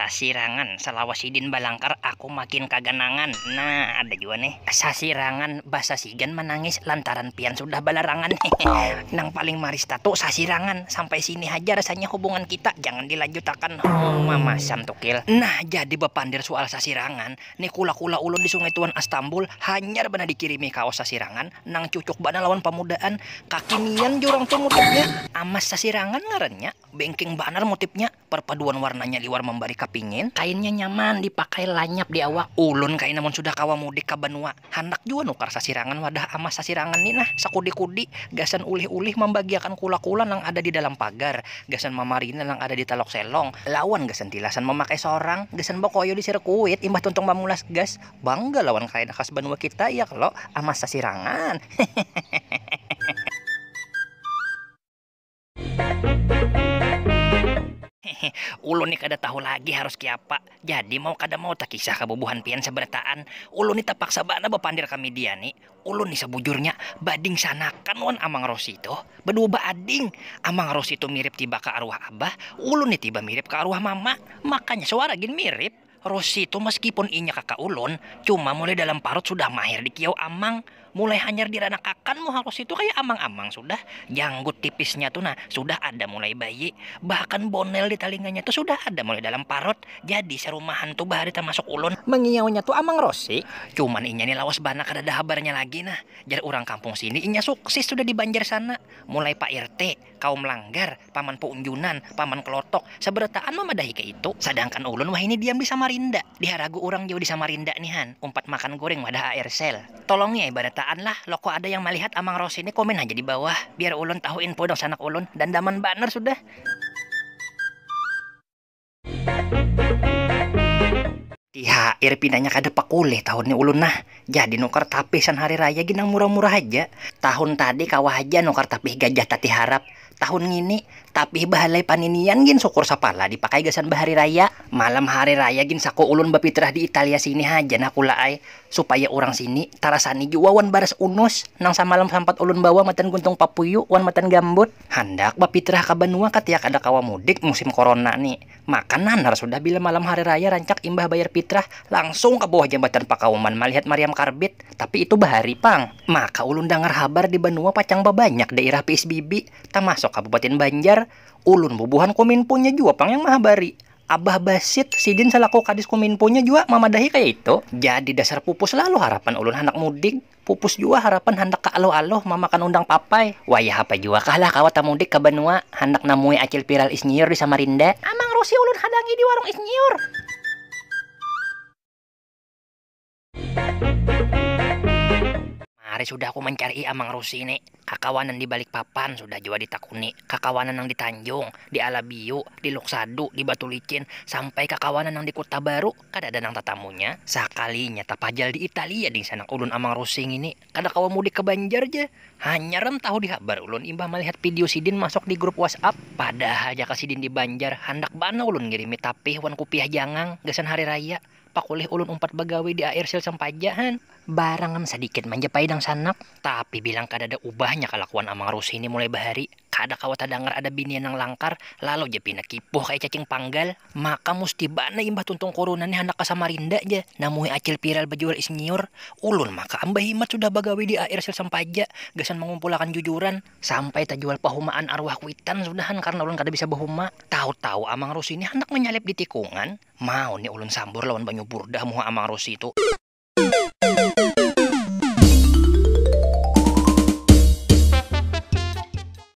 sasirangan salawasidin balangkar aku makin kaganangan nah ada juga nih sasirangan bahasa sigan menangis lantaran pian sudah balarangan nang paling maris tato sasirangan sampai sini aja rasanya hubungan kita jangan dilanjutakan mama sam tukil nah jadi bepandir soal sasirangan nih kula-kula ulun di sungai tuan Astambul hanyar benar dikirimi kaos sasirangan nang cucuk bana lawan pemudaan kaki mian jurang tuh motifnya amas sasirangan ngarannya bengking banar motifnya perpaduan warnanya liwar membari kap pingin kainnya nyaman dipakai lanyap di awak ulun kain namun sudah kawa mudik ke benua handak juga nukar sasirangan wadah ama sasirangan nih nah sakudi-kudi gasan ulih-ulih membagiakan kula-kula yang ada di dalam pagar gasan mamarina yang ada di talok selong lawan gasan tilasan memakai seorang gasan bokoyo di sirkuit imbah tuntung mamulas gas bangga lawan kain khas benua kita ya kalau ama sasirangan hehehe ulu nih kada tahu lagi harus kiapa jadi mau kada mau tak kisah kebubuhan pian seberataan Ulu nih terpaksa bana bepandir kami dia nih Ulu nih sebujurnya bading sanakan wan amang Rosi itu berdua bading amang Rosi itu mirip tiba ke arwah abah Ulu nih tiba mirip ke arwah mama makanya suara gin mirip Rosie itu meskipun inya kakak ulun, cuma mulai dalam parut sudah mahir di kiau amang. Mulai hanyar di ranak akan muha Rosi itu kayak amang-amang sudah. Janggut tipisnya tuh nah sudah ada mulai bayi. Bahkan bonel di telinganya tuh sudah ada mulai dalam parut. Jadi serumahan tuh bahari termasuk ulun. Mengiaunya tuh amang Rosie. Cuman inya nih lawas bana kada ada habarnya lagi nah. Jadi orang kampung sini inya sukses sudah di banjar sana. Mulai Pak RT, kaum langgar, paman Puunjunan, paman Kelotok. Seberataan memadahi ke itu. Sedangkan ulun wah ini diam di samar Samarinda. Di orang jauh di Samarinda nih Han. Umpat makan goreng wadah air sel. tolong Tolongnya taan lah. Loko ada yang melihat Amang Ros ini komen aja di bawah. Biar ulun tahu info dong sanak ulun. Dan daman banner sudah. air pindahnya kada pakule tahunnya ulun nah. Jadi nukar tapisan hari raya ginang murah-murah aja. Tahun tadi kawah aja nukar tapih gajah tati harap tahun ini, tapi bahalai paninian gin syukur sapala dipakai gasan bahari raya malam hari raya gin sako ulun bapitrah di Italia sini haja nakula ay supaya orang sini tarasani jua wan baras unus nang malam sampat ulun bawa matan guntung papuyu wan matan gambut handak bapitrah ka Banua katiak ada kawa mudik musim corona nih makanan harus sudah bila malam hari raya rancak imbah bayar pitrah langsung ke bawah jembatan pakawaman melihat Mariam Karbit tapi itu bahari pang maka ulun dengar habar di Banua pacang banyak daerah PSBB termasuk Kabupaten Banjar, ulun bubuhan punya juga pang yang mahabari. Abah Basit, Sidin selaku Kadis punya juga mamadahi kayak itu. Jadi dasar pupus lalu harapan ulun hendak mudik. Pupus juga harapan hendak ke aloh-aloh mamakan undang papai. Wayah apa juga kalah kawat mudik ke Benua. Hendak namui acil viral isnyiur di Samarinda. Amang Rusi ulun hadangi di warung isnyiur. hari sudah aku mencari Amang Rusi ini. Kakawanan di balik papan sudah juga ditakuni. Kakawanan yang di Tanjung, di Alabiu, di Loksadu, di Batu Licin, sampai kakawanan yang di Kota Baru, kada ada nang tatamunya. Sakalinya tapajal di Italia di sana ulun Amang Rusi ini. Kada kawa mudik ke Banjar aja. Hanya rem tahu dihabar ulun imbah melihat video Sidin masuk di grup WhatsApp. Padahal jaka Sidin di Banjar, handak bana ulun ngirimi tapih wan kupiah jangang, gasan hari raya. Pakulih ulun empat bagawi di air sil sempajahan. Barang sedikit dang sanak, tapi bilang kada ada ubahnya kelakuan Amang Rusi ini mulai bahari. Kada kawat tadangar ada bini yang langkar, lalu je pina kipuh kayak cacing panggal. Maka musti bana imbah tuntung korunannya hendak ke Samarinda je. Namuhi acil viral bajual senior ulun maka ambah himat sudah bagawi di air sel sampaja. Gasan mengumpulkan jujuran, sampai tajual pahumaan arwah kuitan sudahan karena ulun kada bisa bahuma. Tahu-tahu Amang Rusi ini hendak menyalip di tikungan. Mau nih ulun sambur lawan Banyu Burdah muha Amang Rusi itu.